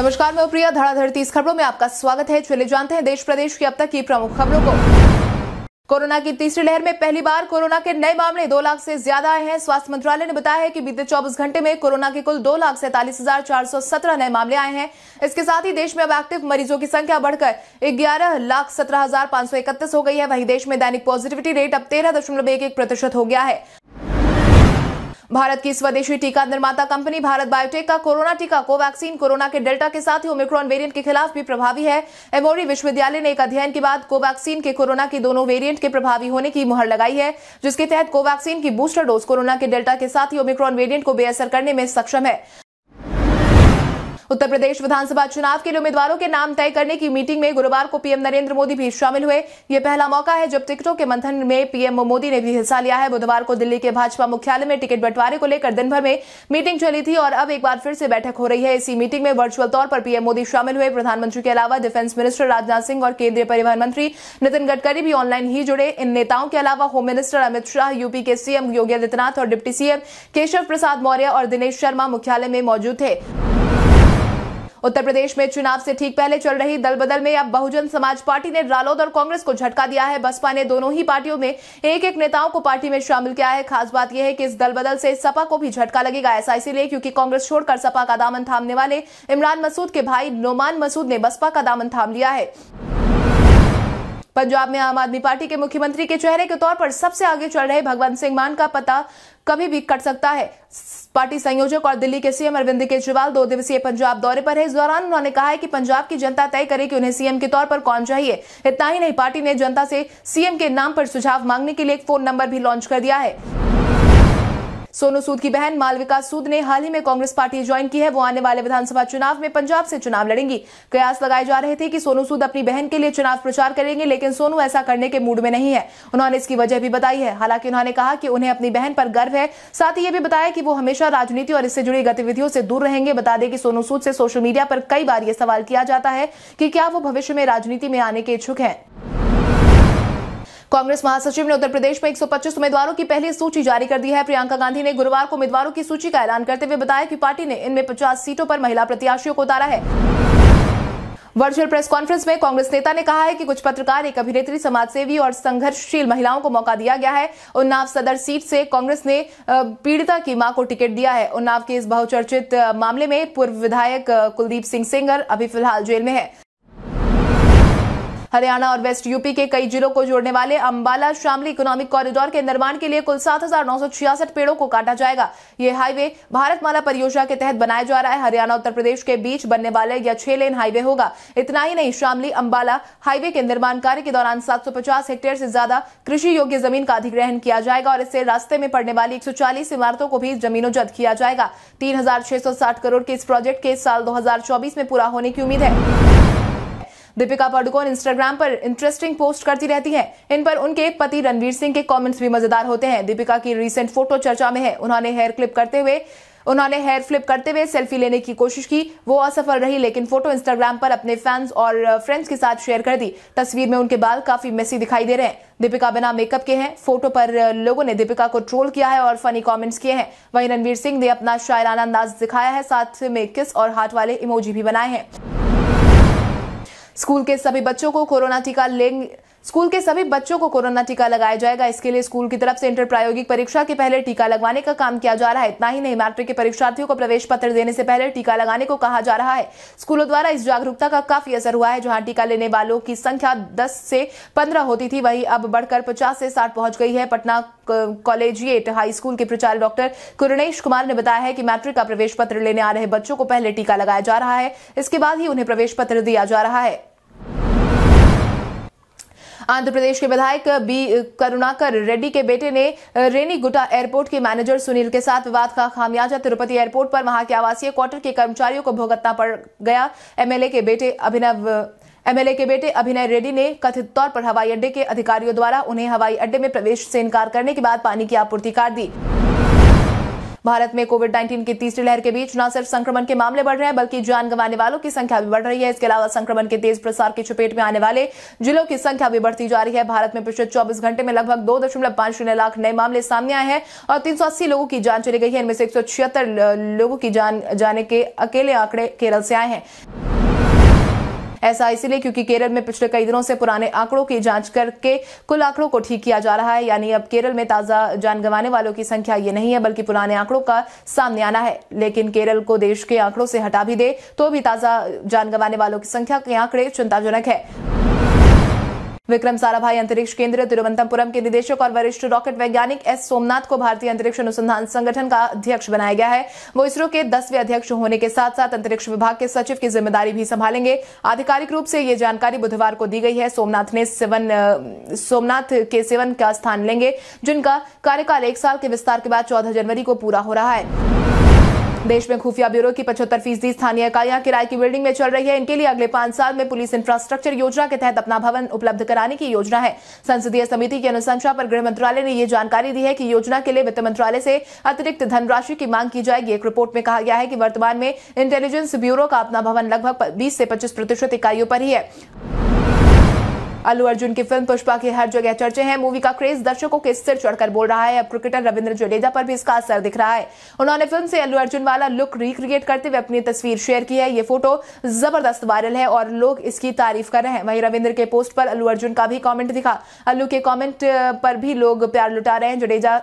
नमस्कार मैं प्रिया धड़ाधड़ तीस खबरों में आपका स्वागत है चले जानते हैं देश प्रदेश की अब तक की प्रमुख खबरों को कोरोना की तीसरी लहर में पहली बार कोरोना के नए मामले दो लाख से ज्यादा आए हैं स्वास्थ्य मंत्रालय ने बताया है कि बीते 24 घंटे में कोरोना के कुल दो लाख सैंतालीस हजार चार सौ सत्रह नए मामले आए हैं इसके साथ ही देश में अब एक्टिव मरीजों की संख्या बढ़कर ग्यारह लाख सत्रह हजार पांच सौ इकतीस हो गई है वहीं देश में दैनिक पॉजिटिविटी रेट अब तेरह दशमलव एक एक प्रतिशत हो गया है भारत की स्वदेशी टीका निर्माता कंपनी भारत बायोटेक का कोरोना टीका कोवैक्सीन कोरोना के डेल्टा के साथ ही ओमिक्रॉन वेरिएंट के खिलाफ भी प्रभावी है एमोरी विश्वविद्यालय ने एक अध्ययन के बाद कोवैक्सीन के कोरोना के दोनों वेरिएंट के प्रभावी होने की मुहर लगाई है जिसके तहत कोवैक्सीन की बूस्टर डोज कोरोना के डेल्टा के साथ ही ओमिक्रॉन वेरियंट को बेअसर करने में सक्षम है उत्तर प्रदेश विधानसभा चुनाव के लिए उम्मीदवारों के नाम तय करने की मीटिंग में गुरुवार को पीएम नरेंद्र मोदी भी शामिल हुए यह पहला मौका है जब टिकटों के मंथन में पीएम मोदी ने भी हिस्सा लिया है बुधवार को दिल्ली के भाजपा मुख्यालय में टिकट बंटवारे को लेकर दिनभर में मीटिंग चली थी और अब एक बार फिर से बैठक हो रही है इसी मीटिंग में वर्चुअल तौर पर पीएम मोदी शामिल हुए प्रधानमंत्री के अलावा डिफेंस मिनिस्टर राजनाथ सिंह और केंद्रीय परिवहन मंत्री नितिन गडकरी भी ऑनलाइन ही जुड़े इन नेताओं के अलावा home minister Amit Shah UP के सीएम योगी आदित्यनाथ और डिप्टी सीएम केशव प्रसाद मौर्य और दिनेश शर्मा मुख्यालय में मौजूद थे उत्तर प्रदेश में चुनाव से ठीक पहले चल रही दल बदल में अब बहुजन समाज पार्टी ने रालोद और कांग्रेस को झटका दिया है बसपा ने दोनों ही पार्टियों में एक एक नेताओं को पार्टी में शामिल किया है खास बात यह है कि इस दल बदल से सपा को भी झटका लगेगा ऐसा इसीलिए क्योंकि कांग्रेस छोड़कर सपा का दामन थामने वाले इमरान मसूद के भाई नोमान मसूद ने बसपा का दामन थाम लिया है पंजाब में आम आदमी पार्टी के मुख्यमंत्री के चेहरे के तौर पर सबसे आगे चल रहे भगवंत सिंह मान का पता कभी भी कट सकता है पार्टी संयोजक और दिल्ली के सीएम अरविंद केजरीवाल दो दिवसीय पंजाब दौरे पर है इस दौरान उन्होंने कहा है कि पंजाब की जनता तय करे कि उन्हें सीएम के तौर पर कौन चाहिए इतना ही नहीं पार्टी ने जनता से सीएम के नाम पर सुझाव मांगने के लिए एक फोन नंबर भी लॉन्च कर दिया है सोनू सूद की बहन मालविका सूद ने हाल ही में कांग्रेस पार्टी ज्वाइन की है वो आने वाले विधानसभा चुनाव में पंजाब से चुनाव लड़ेंगी कयास लगाए जा रहे थे कि सोनू सूद अपनी बहन के लिए चुनाव प्रचार करेंगे लेकिन सोनू ऐसा करने के मूड में नहीं है उन्होंने इसकी वजह भी बताई है हालांकि उन्होंने कहा कि उन्हें अपनी बहन पर गर्व है साथ ही ये भी बताया कि वो हमेशा राजनीति और इससे जुड़ी गतिविधियों से दूर रहेंगे बता दें कि सोनू सूद से सोशल मीडिया पर कई बार ये सवाल किया जाता है कि क्या वो भविष्य में राजनीति में आने के इच्छुक हैं कांग्रेस महासचिव ने उत्तर प्रदेश में 125 उम्मीदवारों की पहली सूची जारी कर दी है प्रियंका गांधी ने गुरुवार को उम्मीदवारों की सूची का ऐलान करते हुए बताया कि पार्टी ने इनमें 50 सीटों पर महिला प्रत्याशियों को उतारा है वर्चुअल प्रेस कॉन्फ्रेंस में कांग्रेस नेता ने कहा है कि कुछ पत्रकार एक अभिनेत्री समाजसेवी और संघर्षशील महिलाओं को मौका दिया गया है उन्नाव सदर सीट से कांग्रेस ने पीड़िता की मां को टिकट दिया है उन्नाव के इस बहुचर्चित मामले में पूर्व विधायक कुलदीप सिंह सेंगर अभी फिलहाल जेल में है हरियाणा और वेस्ट यूपी के कई जिलों को जोड़ने वाले अम्बाला शामली इकोनॉमिक कॉरिडोर के निर्माण के लिए कुल सात पेड़ों को काटा जाएगा ये हाईवे भारतमाला परियोजना के तहत बनाया जा रहा है हरियाणा उत्तर प्रदेश के बीच बनने वाले यह छह लेन हाईवे होगा इतना ही नहीं शामली अम्बाला हाईवे के निर्माण कार्य के दौरान सात हेक्टेयर से ज्यादा कृषि योग्य जमीन का अधिग्रहण किया जाएगा और इससे रास्ते में पड़ने वाली एक इमारतों को भी जमीनों जद किया जाएगा तीन करोड़ के इस प्रोजेक्ट के साल 2024 में पूरा होने की उम्मीद है दीपिका पाडुकोन इंस्टाग्राम पर इंटरेस्टिंग पोस्ट करती रहती है इन पर उनके पति रणवीर सिंह के कॉमेंट्स भी मजेदार होते हैं दीपिका की रिसेंट फोटो चर्चा में है उन्होंने हेयर क्लिप करते हुए उन्होंने हेयर फ्लिप करते हुए सेल्फी लेने की कोशिश की वो असफल रही लेकिन फोटो इंस्टाग्राम पर अपने फैंस और फ्रेंड्स के साथ शेयर कर दी तस्वीर में उनके बाल काफी मेसी दिखाई दे रहे हैं दीपिका बिना मेकअप के हैं फोटो पर लोगों ने दीपिका को ट्रोल किया है और फनी कमेंट्स किए हैं वहीं रणवीर सिंह ने अपना शायराना अंदाज दिखाया है साथ में किस और हार्ट वाले इमोजी भी बनाए हैं स्कूल के सभी बच्चों को कोरोना टीका लेंगे स्कूल के सभी बच्चों को कोरोना टीका लगाया जाएगा इसके लिए स्कूल की तरफ से इंटर प्रायोगिक परीक्षा के पहले टीका लगवाने का काम किया जा रहा है इतना ही नहीं मैट्रिक के परीक्षार्थियों को प्रवेश पत्र देने से पहले टीका लगाने को कहा जा रहा है स्कूलों द्वारा इस जागरूकता का काफी असर हुआ है जहां टीका लेने वालों की संख्या दस से पंद्रह होती थी वहीं अब बढ़कर पचास से साठ पहुंच गई है पटना कॉलेजिएट हाई स्कूल के प्रचार डॉक्टर कुरणेश कुमार ने बताया है कि मैट्रिक का प्रवेश पत्र लेने आ रहे बच्चों को पहले टीका लगाया जा रहा है इसके बाद ही उन्हें प्रवेश पत्र दिया जा रहा है आंध्र प्रदेश के विधायक बी करुणाकर रेड्डी के बेटे ने रेनी गुटा एयरपोर्ट के मैनेजर सुनील के साथ विवाद का खामियाजा तिरुपति एयरपोर्ट पर वहां के आवासीय क्वार्टर के कर्मचारियों को भुगतना पड़ गया एमएलए के बेटे अभिनव एमएलए के बेटे अभिनय रेड्डी ने कथित तौर पर हवाई अड्डे के अधिकारियों द्वारा उन्हें हवाई अड्डे में प्रवेश से इनकार करने के बाद पानी की आपूर्ति कर दी भारत में कोविड 19 की तीसरी लहर के बीच न सिर्फ संक्रमण के मामले बढ़ रहे हैं बल्कि जान गंवाने वालों की संख्या भी बढ़ रही है इसके अलावा संक्रमण के तेज प्रसार की चपेट में आने वाले जिलों की संख्या भी बढ़ती जा रही है भारत में पिछले चौबीस घंटे में लगभग दो दशमलव पांच शून्य लाख नए मामले सामने आए हैं और तीन सौ अस्सी लोगों की जान चली गई है इनमें से एक सौ छिहत्तर लोगों की जान जाने के अकेले आंकड़े केरल से आए हैं ऐसा इसलिए क्योंकि केरल में पिछले कई दिनों से पुराने आंकड़ों की जांच करके कुल आंकड़ों को ठीक किया जा रहा है यानी अब केरल में ताजा जान गंवाने वालों की संख्या ये नहीं है बल्कि पुराने आंकड़ों का सामने आना है लेकिन केरल को देश के आंकड़ों से हटा भी दे तो भी ताजा जान गंवाने वालों की संख्या के आंकड़े चिंताजनक है विक्रम साराभाई अंतरिक्ष केंद्र तिरुवनंतपुरम के निदेशक और वरिष्ठ रॉकेट वैज्ञानिक एस सोमनाथ को भारतीय अंतरिक्ष अनुसंधान संगठन का अध्यक्ष बनाया गया है वो इसरो के दसवें अध्यक्ष होने के साथ साथ अंतरिक्ष विभाग के सचिव की जिम्मेदारी भी संभालेंगे आधिकारिक रूप से ये जानकारी बुधवार को दी गई है सोमनाथ ने सेवन सोमनाथ के सेवन का स्थान लेंगे जिनका कार्यकाल एक साल के विस्तार के बाद चौदह जनवरी को पूरा हो रहा है देश में खुफिया ब्यूरो की पचहत्तर फीसदी स्थानीय इकाइयां किराए की बिल्डिंग में चल रही है इनके लिए अगले पांच साल में पुलिस इंफ्रास्ट्रक्चर योजना के तहत अपना भवन उपलब्ध कराने की योजना है संसदीय समिति की अनुशंसा पर गृह मंत्रालय ने यह जानकारी दी है कि योजना के लिए वित्त मंत्रालय से अतिरिक्त धनराशि की मांग की जाएगी एक रिपोर्ट में कहा गया है कि वर्तमान में इंटेलिजेंस ब्यूरो का अपना भवन लगभग बीस से पच्चीस प्रतिशत इकाइयों पर ही है अल्लू अर्जुन की फिल्म पुष्पा की हर जगह चर्चे हैं मूवी का क्रेज दर्शकों के सिर चढ़कर बोल रहा है अब क्रिकेटर रविंद्र जडेजा पर भी इसका असर दिख रहा है उन्होंने फिल्म से अल्लू अर्जुन वाला लुक रिक्रिएट करते हुए अपनी तस्वीर शेयर की है ये फोटो जबरदस्त वायरल है और लोग इसकी तारीफ कर रहे हैं वहीं रविंद्र के पोस्ट पर अल्लू अर्जुन का भी कॉमेंट दिखा अल्लू के कॉमेंट पर भी लोग प्यार लुटा रहे हैं जडेजा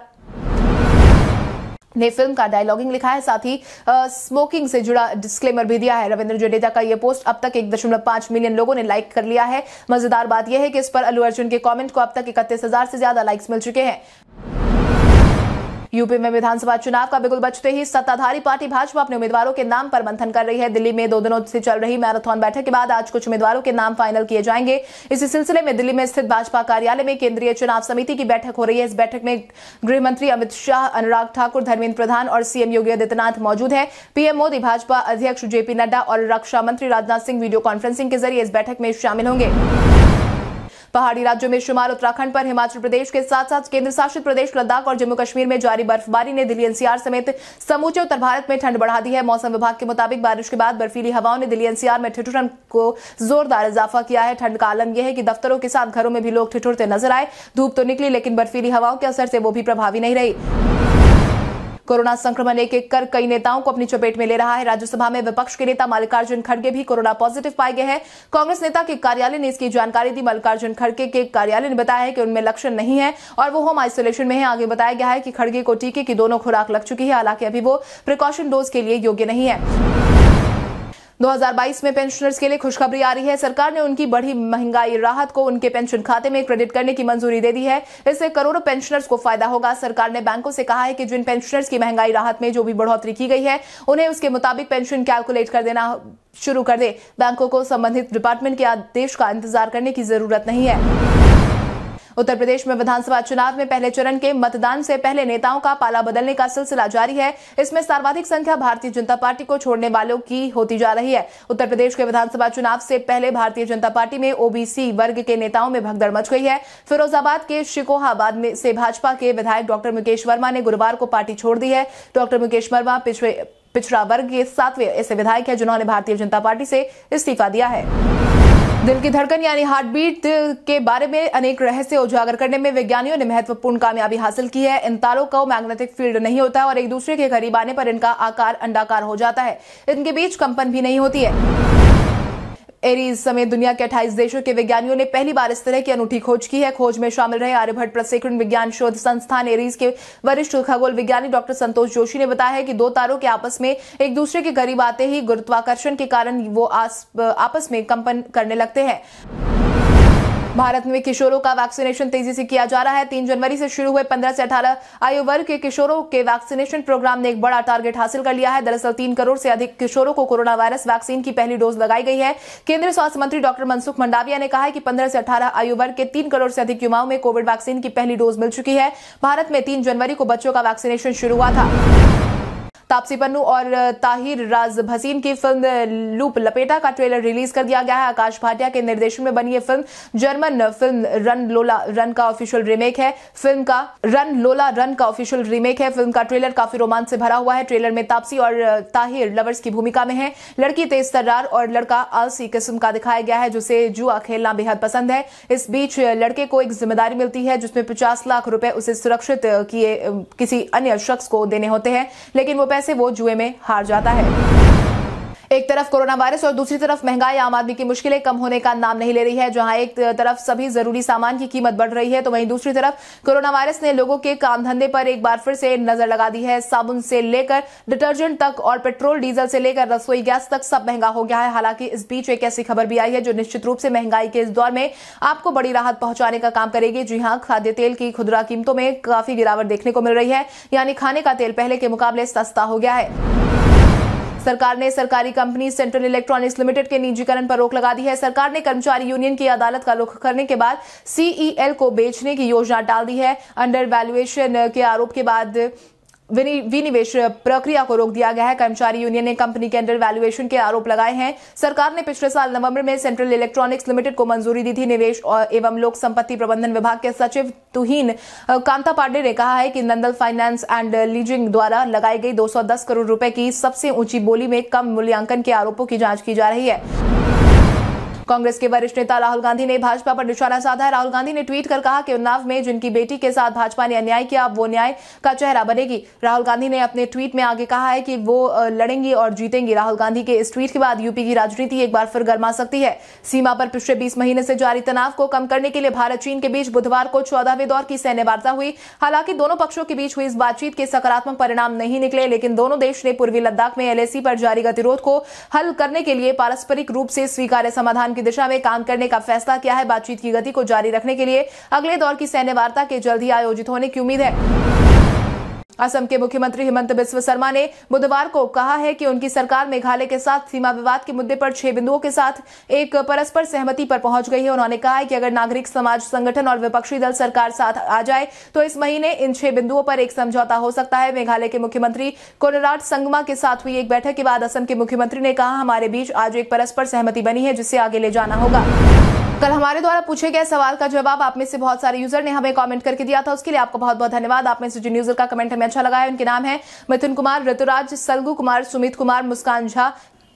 ने फिल्म का डायलॉगिंग लिखा है साथ ही स्मोकिंग से जुड़ा डिस्क्लेमर भी दिया है रविंद्र जडेजा का यह पोस्ट अब तक एक दशमलव पांच मिलियन लोगों ने लाइक कर लिया है मजेदार बात यह है कि इस पर अल्लू अर्जुन के कमेंट को अब तक इकतीस हजार से ज्यादा लाइक्स मिल चुके हैं यूपी में विधानसभा चुनाव का बिगुल बचते ही सत्ताधारी पार्टी भाजपा अपने उम्मीदवारों के नाम पर मंथन कर रही है दिल्ली में दो दिनों से चल रही मैराथन बैठक के बाद आज कुछ उम्मीदवारों के नाम फाइनल किए जाएंगे इसी सिलसिले में दिल्ली में स्थित भाजपा कार्यालय में केंद्रीय चुनाव समिति की बैठक हो रही है इस बैठक में गृहमंत्री अमित शाह अनुराग ठाकुर धर्मेन्द्र प्रधान और सीएम योगी आदित्यनाथ मौजूद है पीएम मोदी भाजपा अध्यक्ष जेपी नड्डा और रक्षा मंत्री राजनाथ सिंह वीडियो कॉन्फ्रेंसिंग के जरिए इस बैठक में शामिल होंगे पहाड़ी राज्यों में शुमार उत्तराखंड पर हिमाचल प्रदेश के साथ साथ केंद्र शासित प्रदेश लद्दाख और जम्मू कश्मीर में जारी बर्फबारी ने दिल्ली एनसीआर समेत समूचे उत्तर भारत में ठंड बढ़ा दी है मौसम विभाग के मुताबिक बारिश के बाद बर्फीली हवाओं ने दिल्ली एनसीआर में ठिठुरन को जोरदार इजाफा किया है ठंड का आलम यह है कि दफ्तरों के साथ घरों में भी लोग ठिठुरते नजर आए धूप तो निकली लेकिन बर्फीली हवाओं के असर से वो भी प्रभावी नहीं रही कोरोना संक्रमण एक एक कर कई नेताओं को अपनी चपेट में ले रहा है राज्यसभा में विपक्ष के नेता मल्लिकार्जुन खड़गे भी कोरोना पॉजिटिव पाए गए हैं कांग्रेस नेता के कार्यालय ने इसकी जानकारी दी मल्लिकार्जुन खड़गे के कार्यालय ने बताया है कि उनमें लक्षण नहीं है और वो होम आइसोलेशन में है आगे बताया गया है कि खड़गे को टीके की दोनों खुराक लग चुकी है हालांकि अभी वो प्रिकॉशन डोज के लिए योग्य नहीं है 2022 में पेंशनर्स के लिए खुशखबरी आ रही है सरकार ने उनकी बढ़ी महंगाई राहत को उनके पेंशन खाते में क्रेडिट करने की मंजूरी दे दी है इससे करोड़ों पेंशनर्स को फायदा होगा सरकार ने बैंकों से कहा है कि जिन पेंशनर्स की महंगाई राहत में जो भी बढ़ोतरी की गई है उन्हें उसके मुताबिक पेंशन कैलकुलेट कर देना शुरू कर दे बैंकों को संबंधित डिपार्टमेंट के आदेश का इंतजार करने की जरूरत नहीं है उत्तर प्रदेश में विधानसभा चुनाव में पहले चरण के मतदान से पहले नेताओं का पाला बदलने का सिलसिला जारी है इसमें सर्वाधिक संख्या भारतीय जनता पार्टी को छोड़ने वालों की होती जा रही है उत्तर प्रदेश के विधानसभा चुनाव से पहले भारतीय जनता पार्टी में ओबीसी वर्ग के नेताओं में भगदड़ मच गई है फिरोजाबाद के शिकोहाबाद से भाजपा के विधायक डॉक्टर मुकेश वर्मा ने गुरुवार को पार्टी छोड़ दी है डॉक्टर मुकेश वर्मा पिछले पिछड़ा वर्ग के सातवें ऐसे विधायक हैं जिन्होंने भारतीय जनता पार्टी से इस्तीफा दिया है दिल की धड़कन यानी हार्ट बीट के बारे में अनेक रहस्य उजागर करने में वैज्ञानिकों ने महत्वपूर्ण कामयाबी हासिल की है इन तारों को मैग्नेटिक फील्ड नहीं होता है और एक दूसरे के करीब आने पर इनका आकार अंडाकार हो जाता है इनके बीच कंपन भी नहीं होती है एरीज समेत दुनिया के 28 देशों के वैज्ञानिकों ने पहली बार इस तरह की अनूठी खोज की है खोज में शामिल रहे आर्यभट्ट प्रशिक्षण विज्ञान शोध संस्थान एरीज के वरिष्ठ खगोल विज्ञानी डॉक्टर संतोष जोशी ने बताया है कि दो तारों के आपस में एक दूसरे के करीब आते ही गुरुत्वाकर्षण के कारण वो आस, आपस में कंपन करने लगते हैं भारत में किशोरों का वैक्सीनेशन तेजी से किया जा रहा है तीन जनवरी से शुरू हुए पंद्रह से अठारह आयु वर्ग के किशोरों के वैक्सीनेशन प्रोग्राम ने एक बड़ा टारगेट हासिल कर लिया है दरअसल तीन करोड़ से अधिक किशोरों को कोरोना वायरस वैक्सीन की पहली डोज लगाई गई है केंद्रीय स्वास्थ्य मंत्री डॉक्टर मनसुख मंडाविया ने कहा है कि पंद्रह से अठारह आयु वर्ग के तीन करोड़ से अधिक युवाओं में कोविड वैक्सीन की पहली डोज मिल चुकी है भारत में तीन जनवरी को बच्चों का वैक्सीनेशन शुरू हुआ था तापसी पन्नू और ताहिर राज भसीन की फिल्म लूप लपेटा का ट्रेलर रिलीज कर दिया गया है आकाश भाटिया के निर्देशन में बनी यह film German film Run Lola Run का ऑफिशियल रीमेक है फिल्म का रन लोला रन का ऑफिशियल रीमेक है फिल्म का ट्रेलर काफी रोमांच से भरा हुआ है ट्रेलर में तापसी और ताहिर लवर्स की भूमिका में है लड़की तेज तर्रार और लड़का आलसी किस्म का दिखाया गया है जिसे जुआ खेलना बेहद पसंद है इस बीच लड़के को एक जिम्मेदारी मिलती है जिसमें पचास लाख रुपए उसे सुरक्षित किए किसी अन्य शख्स को देने होते हैं लेकिन वो पैसे वो जुए में हार जाता है एक तरफ कोरोना वायरस और दूसरी तरफ महंगाई आम आदमी की मुश्किलें कम होने का नाम नहीं ले रही है जहां एक तरफ सभी जरूरी सामान की कीमत बढ़ रही है तो वहीं दूसरी तरफ कोरोना वायरस ने लोगों के काम धंधे पर एक बार फिर से नजर लगा दी है साबुन से लेकर डिटर्जेंट तक और पेट्रोल डीजल से लेकर रसोई गैस तक सब महंगा हो गया है हालांकि इस बीच एक ऐसी खबर भी आई है जो निश्चित रूप से महंगाई के इस दौर में आपको बड़ी राहत पहुंचाने का काम करेगी जी हाँ खाद्य तेल की खुदरा कीमतों में काफी गिरावट देखने को मिल रही है यानी खाने का तेल पहले के मुकाबले सस्ता हो गया है सरकार ने सरकारी कंपनी सेंट्रल इलेक्ट्रॉनिक्स लिमिटेड के निजीकरण पर रोक लगा दी है सरकार ने कर्मचारी यूनियन की अदालत का रुख करने के बाद सीईएल e को बेचने की योजना डाल दी है अंडर वैल्युएशन के आरोप के बाद विनिवेश प्रक्रिया को रोक दिया गया है कर्मचारी यूनियन ने कंपनी के अंडर वैल्यूएशन के आरोप लगाए हैं सरकार ने पिछले साल नवंबर में सेंट्रल इलेक्ट्रॉनिक्स लिमिटेड को मंजूरी दी थी निवेश और एवं लोक संपत्ति प्रबंधन विभाग के सचिव तुहीन कांता पांडे ने कहा है कि नंदल फाइनेंस एंड लीजिंग द्वारा लगाई गई 210 करोड़ रुपए की सबसे ऊंची बोली में कम मूल्यांकन के आरोपों की जांच की जा रही है कांग्रेस के वरिष्ठ नेता राहुल गांधी ने भाजपा पर निशाना साधा है राहुल गांधी ने ट्वीट कर कहा कि उन्नाव में जिनकी बेटी के साथ भाजपा ने अन्याय किया अब वो न्याय का चेहरा बनेगी राहुल गांधी ने अपने ट्वीट में आगे कहा है कि वो लड़ेंगी और जीतेंगी राहुल गांधी के इस ट्वीट के बाद यूपी की राजनीति एक बार फिर गर्मा सकती है सीमा पर पिछले बीस महीने से जारी तनाव को कम करने के लिए भारत चीन के बीच बुधवार को चौदहवें दौर की सैन्य वार्ता हुई हालांकि दोनों पक्षों के बीच हुई इस बातचीत के सकारात्मक परिणाम नहीं निकले लेकिन दोनों देश ने पूर्वी लद्दाख में एलएसी पर जारी गतिरोध को हल करने के लिए पारस्परिक रूप से स्वीकार्य समाधान की दिशा में काम करने का फैसला किया है बातचीत की गति को जारी रखने के लिए अगले दौर की सैन्य वार्ता के जल्द ही आयोजित होने की उम्मीद है असम के मुख्यमंत्री हेमंत बिस्व शर्मा ने बुधवार को कहा है कि उनकी सरकार मेघालय के साथ सीमा विवाद के मुद्दे पर छह बिंदुओं के साथ एक परस्पर सहमति पर पहुंच गई है उन्होंने कहा है कि अगर नागरिक समाज संगठन और विपक्षी दल सरकार साथ आ जाए तो इस महीने इन छह बिंदुओं पर एक समझौता हो सकता है मेघालय के मुख्यमंत्री कोनराट संगमा के साथ हुई एक बैठक के बाद असम के मुख्यमंत्री ने कहा हमारे बीच आज एक परस्पर सहमति बनी है जिसे आगे ले जाना होगा कल हमारे द्वारा पूछे गए सवाल का जवाब आप में से बहुत सारे यूजर ने हमें कमेंट करके दिया था उसके लिए आपको बहुत बहुत धन्यवाद आप में से जिन यूजर का कमेंट हमें अच्छा लगा है उनके नाम है मिथुन कुमार ऋतुराज सलगू कुमार सुमित कुमार मुस्कान झा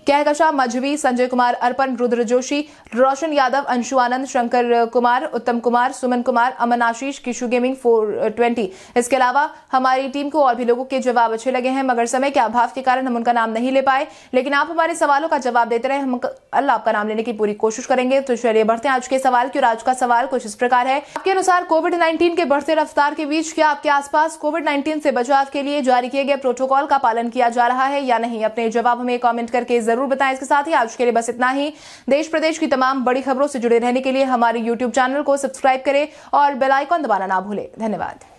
कहकशा मजवी संजय कुमार अर्पण रुद्र जोशी रोशन यादव अंशु आनंद Shankar Kumar Uttam Kumar Suman Kumar Aman Ashish Kishu gaming four twenty इसके अलावा हमारी टीम को और भी लोगों के जवाब अच्छे लगे हैं मगर समय के अभाव के कारण हम उनका नाम नहीं ले पाए लेकिन आप हमारे सवालों का जवाब देते रहे हम अल्लाह आपका नाम लेने की पूरी कोशिश करेंगे तो चलिए बढ़ते हैं आज के सवाल की और आज का सवाल कुछ इस प्रकार है आपके अनुसार कोविड नाइन्टीन के बढ़ते रफ्तार के बीच क्या आपके आसपास कोविड नाइन्टीन से बचाव के लिए जारी किए गए प्रोटोकॉल का पालन किया जा रहा है या नहीं अपने जवाब हमें कॉमेंट करके जरूर जरूर बताएं इसके साथ ही आज के लिए बस इतना ही देश प्रदेश की तमाम बड़ी खबरों से जुड़े रहने के लिए हमारे यूट्यूब चैनल को सब्सक्राइब करें और बेलाइकॉन दबाना ना भूलें धन्यवाद